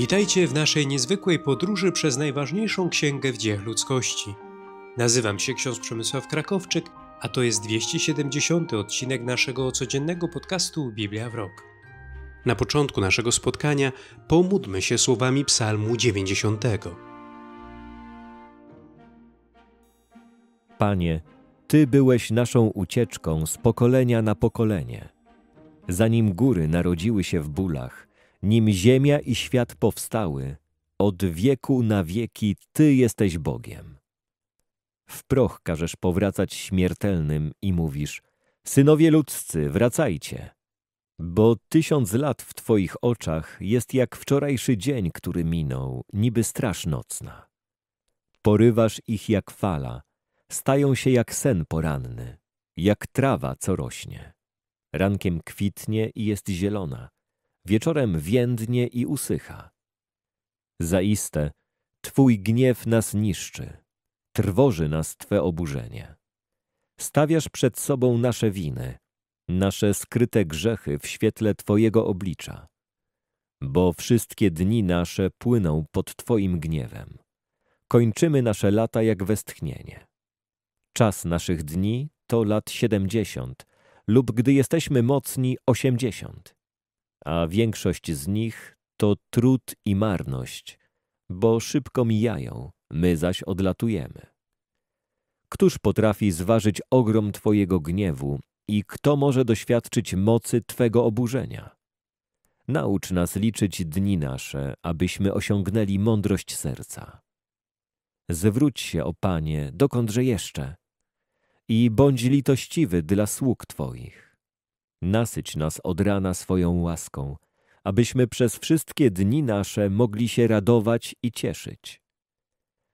Witajcie w naszej niezwykłej podróży przez najważniejszą księgę w dziejach ludzkości. Nazywam się ksiądz Przemysław Krakowczyk, a to jest 270 odcinek naszego codziennego podcastu Biblia w rok. Na początku naszego spotkania pomódmy się słowami Psalmu 90. Panie, Ty byłeś naszą ucieczką z pokolenia na pokolenie. Zanim góry narodziły się w bólach, nim ziemia i świat powstały, od wieku na wieki Ty jesteś Bogiem. W proch każesz powracać śmiertelnym i mówisz, synowie ludzcy, wracajcie, bo tysiąc lat w Twoich oczach jest jak wczorajszy dzień, który minął, niby straż nocna. Porywasz ich jak fala, stają się jak sen poranny, jak trawa, co rośnie. Rankiem kwitnie i jest zielona, wieczorem więdnie i usycha. Zaiste, Twój gniew nas niszczy, trwoży nas Twe oburzenie. Stawiasz przed sobą nasze winy, nasze skryte grzechy w świetle Twojego oblicza, bo wszystkie dni nasze płyną pod Twoim gniewem. Kończymy nasze lata jak westchnienie. Czas naszych dni to lat siedemdziesiąt lub gdy jesteśmy mocni osiemdziesiąt a większość z nich to trud i marność, bo szybko mijają, my zaś odlatujemy. Któż potrafi zważyć ogrom Twojego gniewu i kto może doświadczyć mocy Twego oburzenia? Naucz nas liczyć dni nasze, abyśmy osiągnęli mądrość serca. Zwróć się, o Panie, dokądże jeszcze, i bądź litościwy dla sług Twoich. Nasyć nas od rana swoją łaską, abyśmy przez wszystkie dni nasze mogli się radować i cieszyć.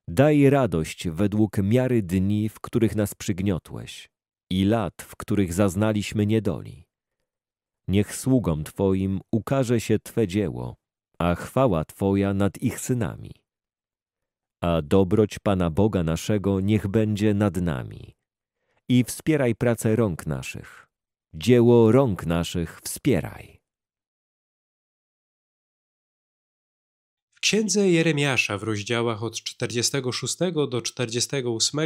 Daj radość według miary dni, w których nas przygniotłeś i lat, w których zaznaliśmy niedoli. Niech sługom Twoim ukaże się Twe dzieło, a chwała Twoja nad ich synami. A dobroć Pana Boga naszego niech będzie nad nami. I wspieraj pracę rąk naszych dzieło rąk naszych wspieraj. W księdze Jeremiasza w rozdziałach od 46 do 48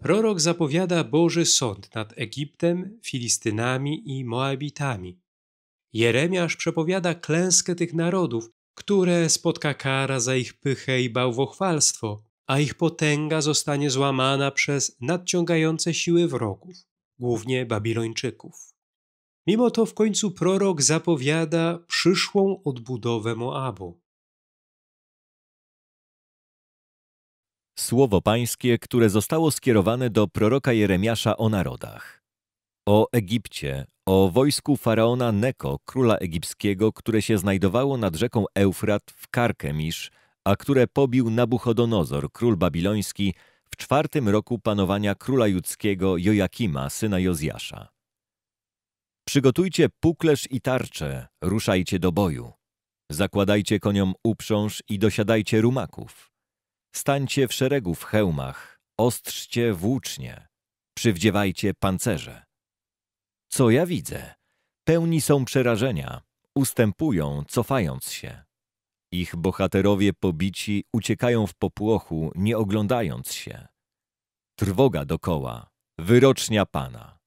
prorok zapowiada Boży sąd nad Egiptem, Filistynami i Moabitami. Jeremiasz przepowiada klęskę tych narodów, które spotka kara za ich pychę i bałwochwalstwo, a ich potęga zostanie złamana przez nadciągające siły wrogów, głównie Babilończyków. Mimo to w końcu prorok zapowiada przyszłą odbudowę Moabu. Słowo Pańskie, które zostało skierowane do proroka Jeremiasza o narodach. O Egipcie, o wojsku faraona Neko, króla egipskiego, które się znajdowało nad rzeką Eufrat w Karkemisz, a które pobił Nabuchodonozor, król babiloński, w czwartym roku panowania króla judzkiego Jojakima, syna Jozjasza. Przygotujcie puklesz i tarcze, ruszajcie do boju. Zakładajcie koniom uprząż i dosiadajcie rumaków. Stańcie w szeregu w hełmach, ostrzcie włócznie, przywdziewajcie pancerze. Co ja widzę? Pełni są przerażenia, ustępują, cofając się. Ich bohaterowie pobici uciekają w popłochu, nie oglądając się. Trwoga dokoła, wyrocznia Pana.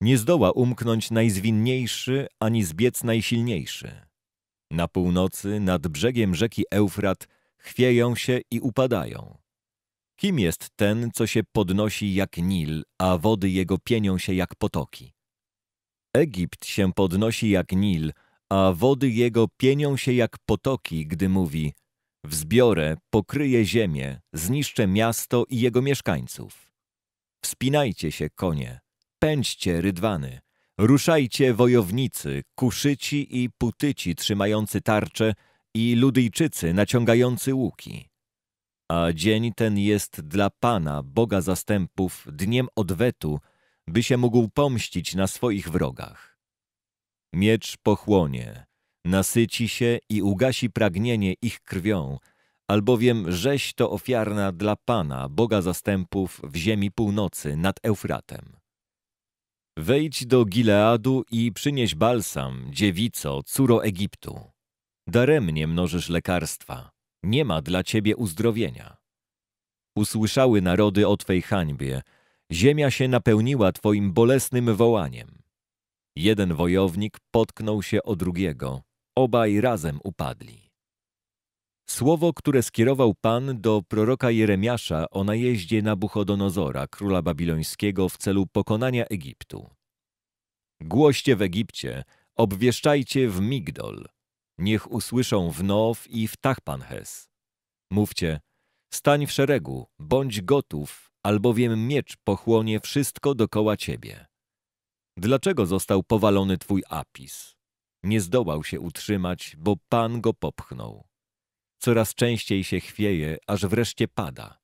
Nie zdoła umknąć najzwinniejszy ani zbiec najsilniejszy. Na północy, nad brzegiem rzeki Eufrat, chwieją się i upadają. Kim jest ten, co się podnosi jak Nil, a wody jego pienią się jak potoki? Egipt się podnosi jak Nil, a wody jego pienią się jak potoki, gdy mówi Wzbiorę, pokryję ziemię, zniszczę miasto i jego mieszkańców. Wspinajcie się, konie, Pędźcie, rydwany! Ruszajcie, wojownicy, kuszyci i putyci trzymający tarcze i ludyjczycy naciągający łuki. A dzień ten jest dla Pana, Boga zastępów, dniem odwetu, by się mógł pomścić na swoich wrogach. Miecz pochłonie, nasyci się i ugasi pragnienie ich krwią, albowiem rzeź to ofiarna dla Pana, Boga zastępów w ziemi północy nad Eufratem. Wejdź do Gileadu i przynieś balsam, dziewico, córo Egiptu. Daremnie mnożysz lekarstwa, nie ma dla ciebie uzdrowienia. Usłyszały narody o Twej hańbie, ziemia się napełniła Twoim bolesnym wołaniem. Jeden wojownik potknął się o drugiego, obaj razem upadli. Słowo, które skierował Pan do proroka Jeremiasza o najeździe Nabuchodonozora, króla babilońskiego, w celu pokonania Egiptu. Głoście w Egipcie, obwieszczajcie w Migdol. Niech usłyszą w Now i w Tachpanhes. Mówcie, stań w szeregu, bądź gotów, albowiem miecz pochłonie wszystko dokoła ciebie. Dlaczego został powalony twój apis? Nie zdołał się utrzymać, bo Pan go popchnął. Coraz częściej się chwieje, aż wreszcie pada.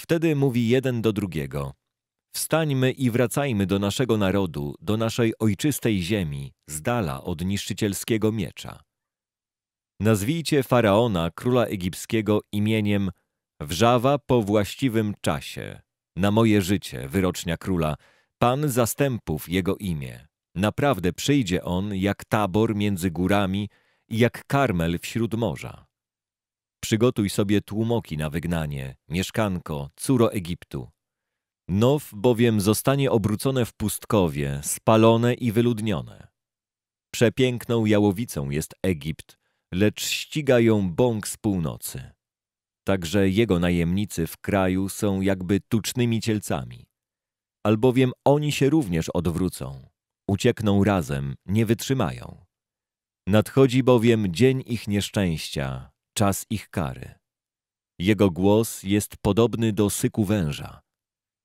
Wtedy mówi jeden do drugiego: Wstańmy i wracajmy do naszego narodu, do naszej ojczystej ziemi, z dala od niszczycielskiego miecza. Nazwijcie faraona, króla egipskiego, imieniem Wrzawa po właściwym czasie. Na moje życie, wyrocznia króla, pan zastępów jego imię. Naprawdę przyjdzie on jak tabor między górami i jak karmel wśród morza. Przygotuj sobie tłumoki na wygnanie, mieszkanko, córo Egiptu. Now bowiem zostanie obrócone w pustkowie, spalone i wyludnione. Przepiękną jałowicą jest Egipt, lecz ściga ją bąk z północy. Także jego najemnicy w kraju są jakby tucznymi cielcami. Albowiem oni się również odwrócą, uciekną razem, nie wytrzymają. Nadchodzi bowiem dzień ich nieszczęścia, czas ich kary. Jego głos jest podobny do syku węża.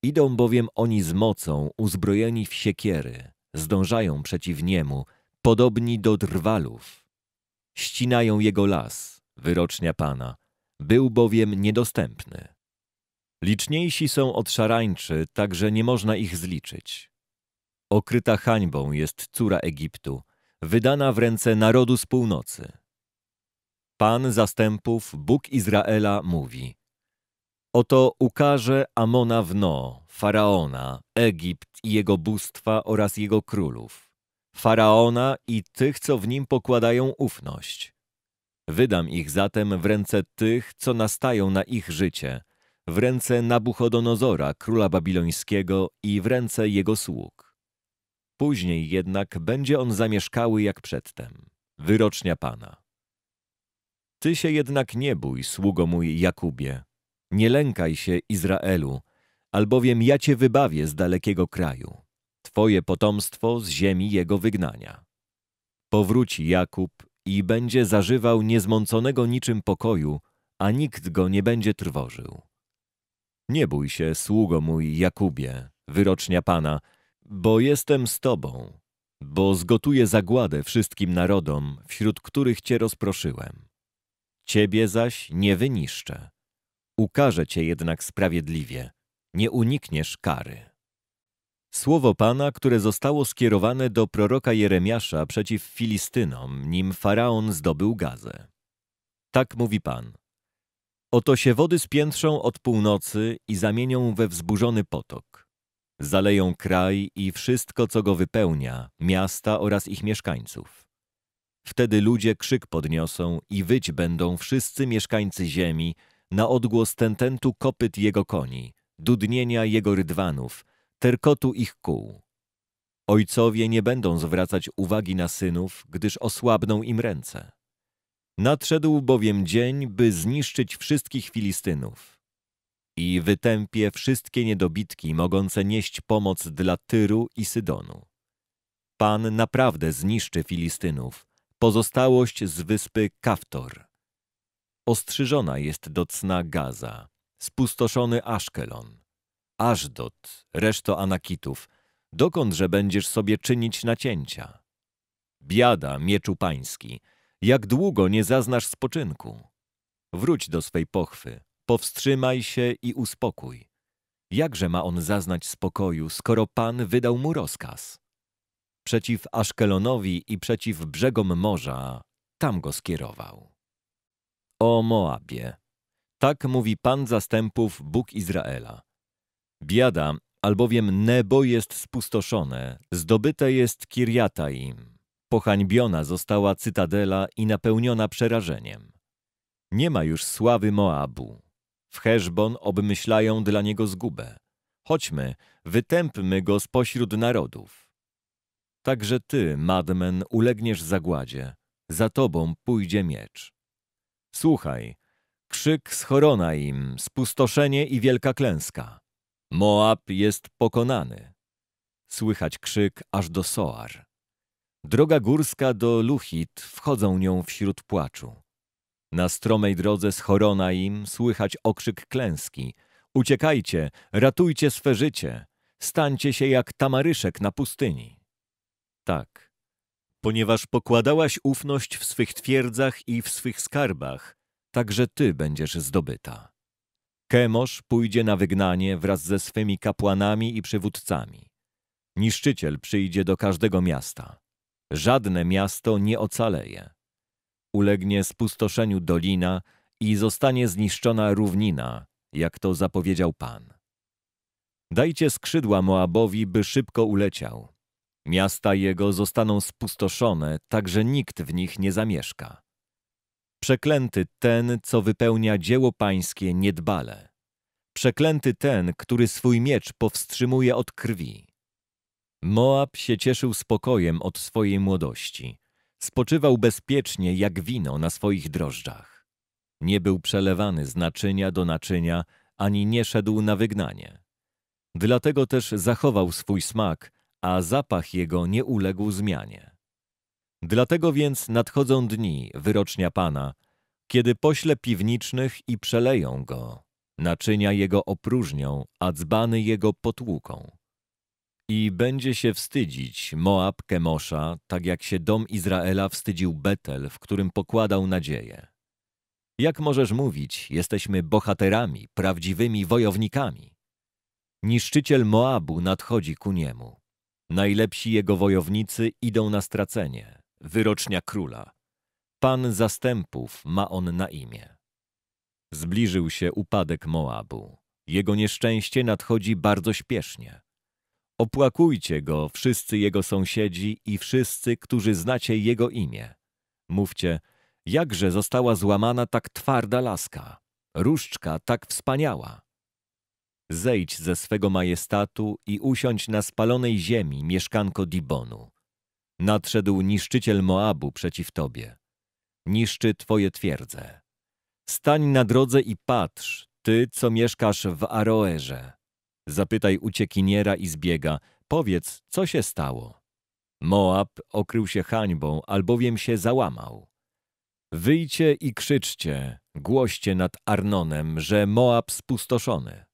Idą bowiem oni z mocą, uzbrojeni w siekiery, zdążają przeciw niemu, podobni do drwalów. Ścinają jego las, wyrocznia Pana, był bowiem niedostępny. Liczniejsi są od szarańczy, tak że nie można ich zliczyć. Okryta hańbą jest córa Egiptu, wydana w ręce narodu z północy. Pan zastępów, Bóg Izraela, mówi Oto ukaże Amona w No, Faraona, Egipt i jego bóstwa oraz jego królów, Faraona i tych, co w nim pokładają ufność. Wydam ich zatem w ręce tych, co nastają na ich życie, w ręce Nabuchodonozora, króla babilońskiego i w ręce jego sług. Później jednak będzie on zamieszkały jak przedtem. Wyrocznia Pana. Ty się jednak nie bój, sługo mój Jakubie. Nie lękaj się Izraelu, albowiem ja cię wybawię z dalekiego kraju, twoje potomstwo z ziemi jego wygnania. Powróci Jakub i będzie zażywał niezmąconego niczym pokoju, a nikt go nie będzie trwożył. Nie bój się, sługo mój Jakubie, wyrocznia Pana, bo jestem z Tobą, bo zgotuję zagładę wszystkim narodom, wśród których Cię rozproszyłem. Ciebie zaś nie wyniszczę. Ukażę Cię jednak sprawiedliwie, nie unikniesz kary. Słowo Pana, które zostało skierowane do proroka Jeremiasza przeciw Filistynom, nim Faraon zdobył Gazę. Tak mówi Pan. Oto się wody spiętrzą od północy i zamienią we wzburzony potok. Zaleją kraj i wszystko, co go wypełnia, miasta oraz ich mieszkańców. Wtedy ludzie krzyk podniosą i wyć będą wszyscy mieszkańcy ziemi na odgłos tententu kopyt jego koni, dudnienia jego rydwanów, terkotu ich kół. Ojcowie nie będą zwracać uwagi na synów, gdyż osłabną im ręce. Nadszedł bowiem dzień, by zniszczyć wszystkich Filistynów. I wytępie wszystkie niedobitki mogące nieść pomoc dla Tyru i Sydonu. Pan naprawdę zniszczy Filistynów, Pozostałość z wyspy Kaftor. Ostrzyżona jest do cna Gaza, spustoszony Aszkelon, Ażdot, reszto Anakitów, dokądże będziesz sobie czynić nacięcia? Biada, mieczu pański, jak długo nie zaznasz spoczynku? Wróć do swej pochwy, powstrzymaj się i uspokój. Jakże ma on zaznać spokoju, skoro Pan wydał mu rozkaz? przeciw Aszkelonowi i przeciw brzegom morza, tam go skierował. O Moabie, tak mówi Pan zastępów Bóg Izraela. Biada, albowiem nebo jest spustoszone, zdobyte jest Kirjataim. Pohańbiona została cytadela i napełniona przerażeniem. Nie ma już sławy Moabu. W Heszbon obmyślają dla niego zgubę. Chodźmy, wytępmy go spośród narodów. Także ty, madmen, ulegniesz zagładzie. Za tobą pójdzie miecz. Słuchaj, krzyk schorona im, spustoszenie i wielka klęska. Moab jest pokonany. Słychać krzyk aż do Soar. Droga górska do Luchit wchodzą nią wśród płaczu. Na stromej drodze schorona im słychać okrzyk klęski. Uciekajcie, ratujcie swe życie, stańcie się jak tamaryszek na pustyni. Tak, ponieważ pokładałaś ufność w swych twierdzach i w swych skarbach, także ty będziesz zdobyta. Kemosz pójdzie na wygnanie wraz ze swymi kapłanami i przywódcami. Niszczyciel przyjdzie do każdego miasta. Żadne miasto nie ocaleje. Ulegnie spustoszeniu dolina i zostanie zniszczona równina, jak to zapowiedział Pan. Dajcie skrzydła Moabowi, by szybko uleciał. Miasta jego zostaną spustoszone, tak że nikt w nich nie zamieszka. Przeklęty ten, co wypełnia dzieło pańskie niedbale. Przeklęty ten, który swój miecz powstrzymuje od krwi. Moab się cieszył spokojem od swojej młodości. Spoczywał bezpiecznie jak wino na swoich drożdżach. Nie był przelewany z naczynia do naczynia, ani nie szedł na wygnanie. Dlatego też zachował swój smak, a zapach jego nie uległ zmianie. Dlatego więc nadchodzą dni, wyrocznia Pana, kiedy pośle piwnicznych i przeleją go, naczynia jego opróżnią, a dzbany jego potłuką. I będzie się wstydzić Moab Kemosza, tak jak się dom Izraela wstydził Betel, w którym pokładał nadzieję. Jak możesz mówić, jesteśmy bohaterami, prawdziwymi wojownikami? Niszczyciel Moabu nadchodzi ku niemu. Najlepsi jego wojownicy idą na stracenie, wyrocznia króla. Pan zastępów ma on na imię. Zbliżył się upadek Moabu. Jego nieszczęście nadchodzi bardzo śpiesznie. Opłakujcie go, wszyscy jego sąsiedzi i wszyscy, którzy znacie jego imię. Mówcie, jakże została złamana tak twarda laska, różdżka tak wspaniała zejdź ze swego majestatu i usiądź na spalonej ziemi, mieszkanko Dibonu. Nadszedł niszczyciel Moabu przeciw tobie. Niszczy twoje twierdze. Stań na drodze i patrz, ty, co mieszkasz w Aroerze. Zapytaj uciekiniera i zbiega, powiedz, co się stało. Moab okrył się hańbą, albowiem się załamał. Wyjcie i krzyczcie, głoście nad Arnonem, że Moab spustoszony.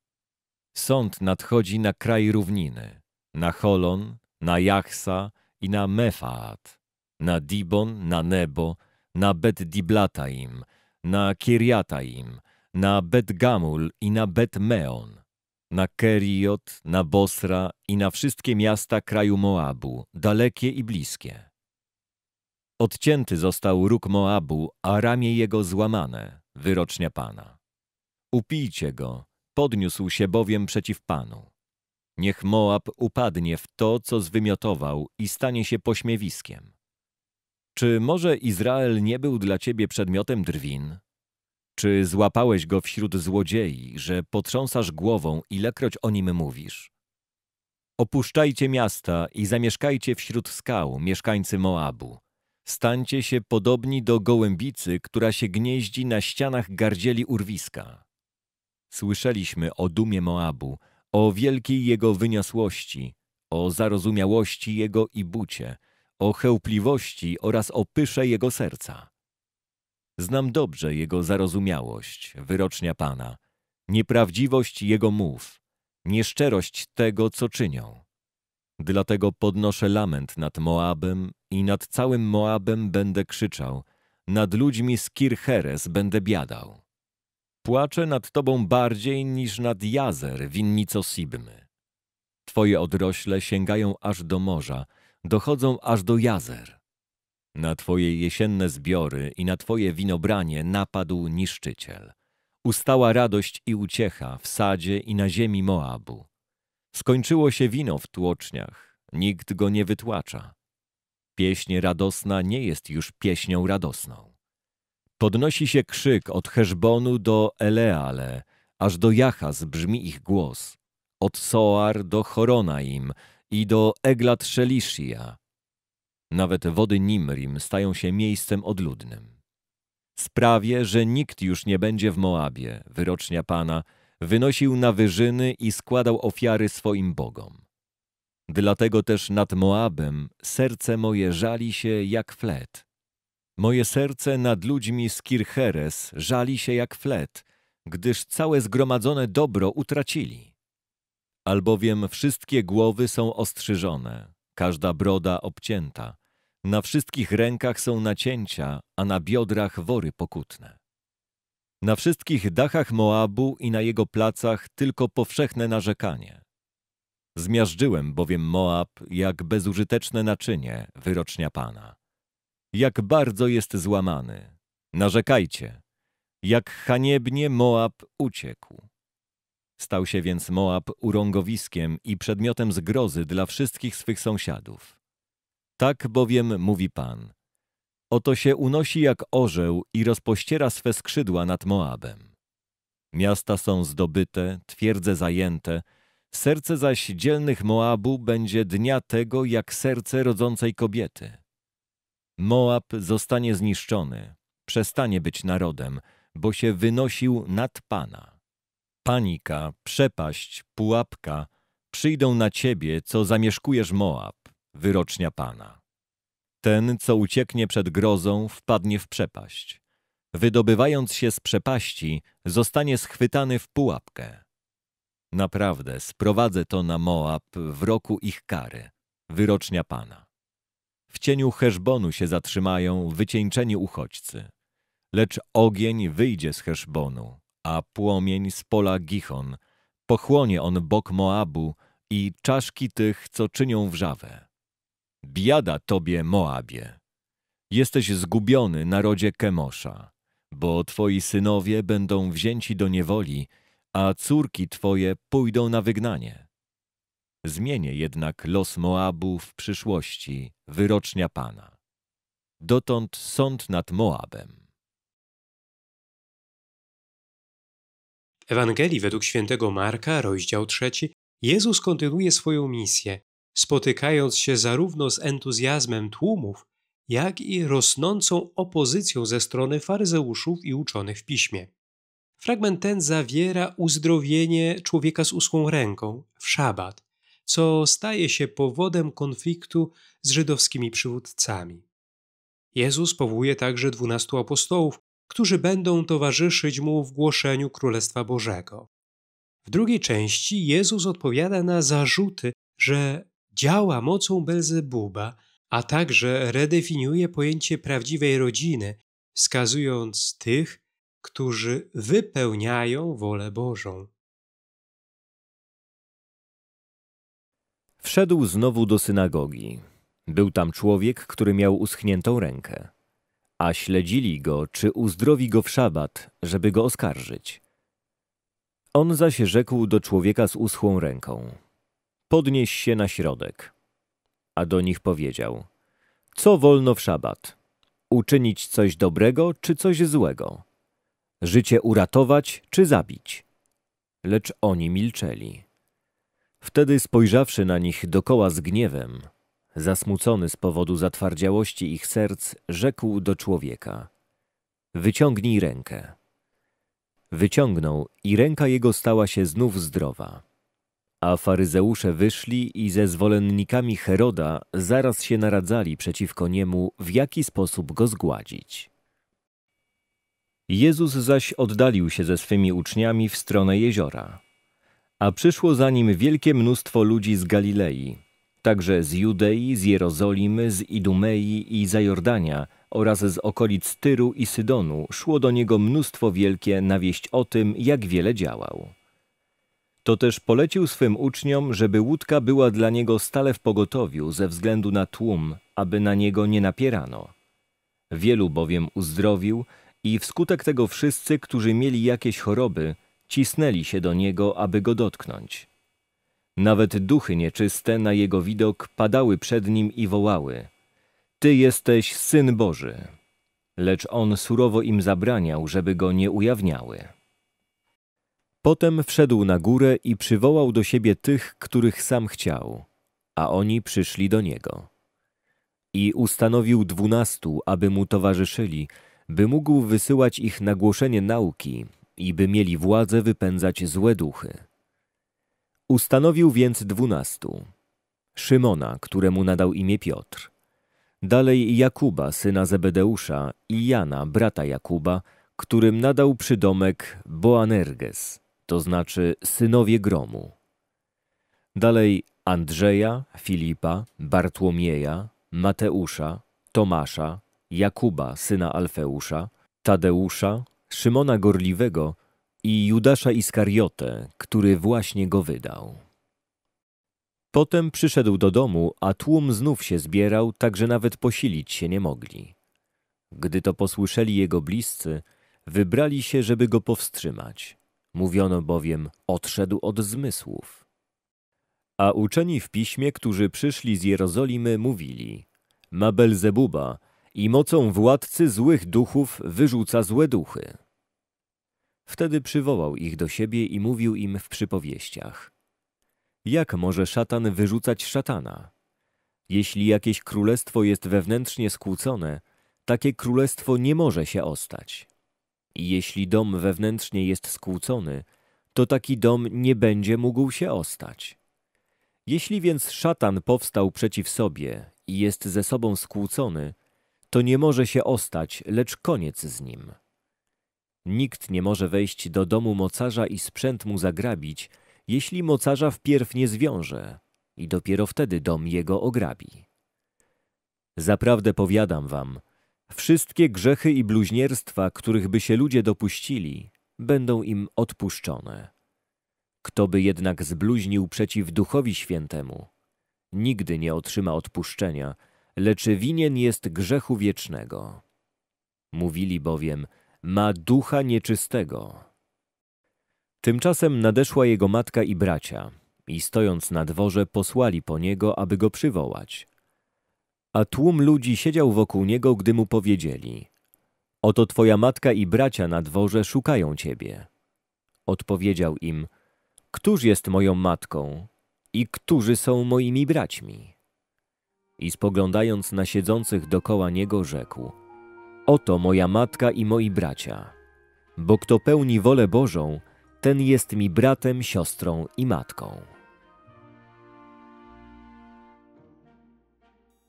Sąd nadchodzi na kraj równiny, na Holon, na Jachsa i na Mefaat, na Dibon, na Nebo, na Bet Diblataim, na Kiriataim, na Bet Gamul i na Bet Meon, na Keriot, na Bosra i na wszystkie miasta kraju Moabu, dalekie i bliskie. Odcięty został róg Moabu, a ramię jego złamane, wyrocznia Pana. Upijcie go, Podniósł się bowiem przeciw Panu. Niech Moab upadnie w to, co zwymiotował i stanie się pośmiewiskiem. Czy może Izrael nie był dla ciebie przedmiotem drwin? Czy złapałeś go wśród złodziei, że potrząsasz głową, ilekroć o nim mówisz? Opuszczajcie miasta i zamieszkajcie wśród skał, mieszkańcy Moabu. Stańcie się podobni do gołębicy, która się gnieździ na ścianach gardzieli urwiska. Słyszeliśmy o dumie Moabu, o wielkiej jego wyniosłości, o zarozumiałości jego i bucie, o chełpliwości oraz o pysze jego serca. Znam dobrze jego zarozumiałość, wyrocznia Pana, nieprawdziwość jego mów, nieszczerość tego, co czynią. Dlatego podnoszę lament nad Moabem i nad całym Moabem będę krzyczał, nad ludźmi z Kircheres będę biadał płaczę nad tobą bardziej niż nad jazer winnico Sibmy. Twoje odrośle sięgają aż do morza, dochodzą aż do jazer. Na twoje jesienne zbiory i na twoje winobranie napadł niszczyciel. Ustała radość i uciecha w sadzie i na ziemi Moabu. Skończyło się wino w tłoczniach, nikt go nie wytłacza. Pieśń radosna nie jest już pieśnią radosną. Podnosi się krzyk od Heszbonu do Eleale, aż do Jachas brzmi ich głos, od Soar do Choronaim i do Eglat Szelishia. Nawet wody Nimrim stają się miejscem odludnym. Sprawię, że nikt już nie będzie w Moabie, wyrocznia Pana, wynosił na wyżyny i składał ofiary swoim bogom. Dlatego też nad Moabem serce moje żali się jak flet. Moje serce nad ludźmi z Kircheres żali się jak flet, gdyż całe zgromadzone dobro utracili. Albowiem wszystkie głowy są ostrzyżone, każda broda obcięta, na wszystkich rękach są nacięcia, a na biodrach wory pokutne. Na wszystkich dachach Moabu i na jego placach tylko powszechne narzekanie. Zmiażdżyłem bowiem Moab jak bezużyteczne naczynie wyrocznia Pana jak bardzo jest złamany. Narzekajcie, jak haniebnie Moab uciekł. Stał się więc Moab urągowiskiem i przedmiotem zgrozy dla wszystkich swych sąsiadów. Tak bowiem mówi Pan. Oto się unosi jak orzeł i rozpościera swe skrzydła nad Moabem. Miasta są zdobyte, twierdze zajęte, serce zaś dzielnych Moabu będzie dnia tego jak serce rodzącej kobiety. Moab zostanie zniszczony, przestanie być narodem, bo się wynosił nad Pana. Panika, przepaść, pułapka przyjdą na ciebie, co zamieszkujesz Moab, wyrocznia Pana. Ten, co ucieknie przed grozą, wpadnie w przepaść. Wydobywając się z przepaści, zostanie schwytany w pułapkę. Naprawdę sprowadzę to na Moab w roku ich kary, wyrocznia Pana. W cieniu Heszbonu się zatrzymają wycieńczeni uchodźcy. Lecz ogień wyjdzie z Heszbonu, a płomień z pola Gichon. Pochłonie on bok Moabu i czaszki tych, co czynią wrzawę. Biada tobie, Moabie! Jesteś zgubiony, narodzie Kemosza, bo twoi synowie będą wzięci do niewoli, a córki twoje pójdą na wygnanie. Zmienię jednak los Moabu w przyszłości, wyrocznia Pana. Dotąd sąd nad Moabem. Ewangelii według świętego Marka, rozdział trzeci, Jezus kontynuuje swoją misję, spotykając się zarówno z entuzjazmem tłumów, jak i rosnącą opozycją ze strony faryzeuszów i uczonych w piśmie. Fragment ten zawiera uzdrowienie człowieka z uschłą ręką w szabat, co staje się powodem konfliktu z żydowskimi przywódcami. Jezus powołuje także dwunastu apostołów, którzy będą towarzyszyć mu w głoszeniu Królestwa Bożego. W drugiej części Jezus odpowiada na zarzuty, że działa mocą Belzebuba, a także redefiniuje pojęcie prawdziwej rodziny, wskazując tych, którzy wypełniają wolę Bożą. Wszedł znowu do synagogi. Był tam człowiek, który miał uschniętą rękę. A śledzili go, czy uzdrowi go w szabat, żeby go oskarżyć. On zaś rzekł do człowieka z uschłą ręką. Podnieś się na środek. A do nich powiedział. Co wolno w szabat? Uczynić coś dobrego czy coś złego? Życie uratować czy zabić? Lecz oni milczeli. Wtedy spojrzawszy na nich dokoła z gniewem, zasmucony z powodu zatwardziałości ich serc, rzekł do człowieka: Wyciągnij rękę. Wyciągnął i ręka jego stała się znów zdrowa. A faryzeusze wyszli i ze zwolennikami Heroda zaraz się naradzali przeciwko niemu, w jaki sposób go zgładzić. Jezus zaś oddalił się ze swymi uczniami w stronę jeziora a przyszło za nim wielkie mnóstwo ludzi z Galilei, także z Judei, z Jerozolimy, z Idumei i Zajordania oraz z okolic Tyru i Sydonu szło do niego mnóstwo wielkie na wieść o tym, jak wiele działał. To też polecił swym uczniom, żeby łódka była dla niego stale w pogotowiu ze względu na tłum, aby na niego nie napierano. Wielu bowiem uzdrowił i wskutek tego wszyscy, którzy mieli jakieś choroby – cisnęli się do niego, aby go dotknąć. Nawet duchy nieczyste na jego widok padały przed nim i wołały: Ty jesteś syn Boży. Lecz on surowo im zabraniał, żeby go nie ujawniały. Potem wszedł na górę i przywołał do siebie tych, których sam chciał, a oni przyszli do niego. I ustanowił dwunastu, aby mu towarzyszyli, by mógł wysyłać ich na głoszenie nauki i by mieli władzę wypędzać złe duchy. Ustanowił więc dwunastu. Szymona, któremu nadał imię Piotr. Dalej Jakuba, syna Zebedeusza i Jana, brata Jakuba, którym nadał przydomek Boanerges, to znaczy synowie gromu. Dalej Andrzeja, Filipa, Bartłomieja, Mateusza, Tomasza, Jakuba, syna Alfeusza, Tadeusza, Szymona Gorliwego i Judasza Iskariotę, który właśnie go wydał. Potem przyszedł do domu, a tłum znów się zbierał, tak że nawet posilić się nie mogli. Gdy to posłyszeli jego bliscy, wybrali się, żeby go powstrzymać. Mówiono bowiem, odszedł od zmysłów. A uczeni w piśmie, którzy przyszli z Jerozolimy, mówili, ma Belzebuba, i mocą władcy złych duchów wyrzuca złe duchy. Wtedy przywołał ich do siebie i mówił im w przypowieściach. Jak może szatan wyrzucać szatana? Jeśli jakieś królestwo jest wewnętrznie skłócone, takie królestwo nie może się ostać. I jeśli dom wewnętrznie jest skłócony, to taki dom nie będzie mógł się ostać. Jeśli więc szatan powstał przeciw sobie i jest ze sobą skłócony, to nie może się ostać, lecz koniec z nim. Nikt nie może wejść do domu mocarza i sprzęt mu zagrabić, jeśli mocarza wpierw nie zwiąże i dopiero wtedy dom jego ograbi. Zaprawdę powiadam wam, wszystkie grzechy i bluźnierstwa, których by się ludzie dopuścili, będą im odpuszczone. Kto by jednak zbluźnił przeciw Duchowi Świętemu, nigdy nie otrzyma odpuszczenia, lecz winien jest grzechu wiecznego. Mówili bowiem, ma ducha nieczystego. Tymczasem nadeszła jego matka i bracia i stojąc na dworze posłali po niego, aby go przywołać. A tłum ludzi siedział wokół niego, gdy mu powiedzieli Oto twoja matka i bracia na dworze szukają ciebie. Odpowiedział im Któż jest moją matką i którzy są moimi braćmi? i spoglądając na siedzących dokoła niego, rzekł: Oto moja matka i moi bracia. Bo kto pełni wolę Bożą, ten jest mi bratem, siostrą i matką.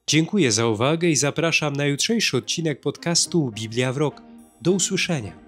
Dziękuję za uwagę i zapraszam na jutrzejszy odcinek podcastu Biblia w Rok. Do usłyszenia.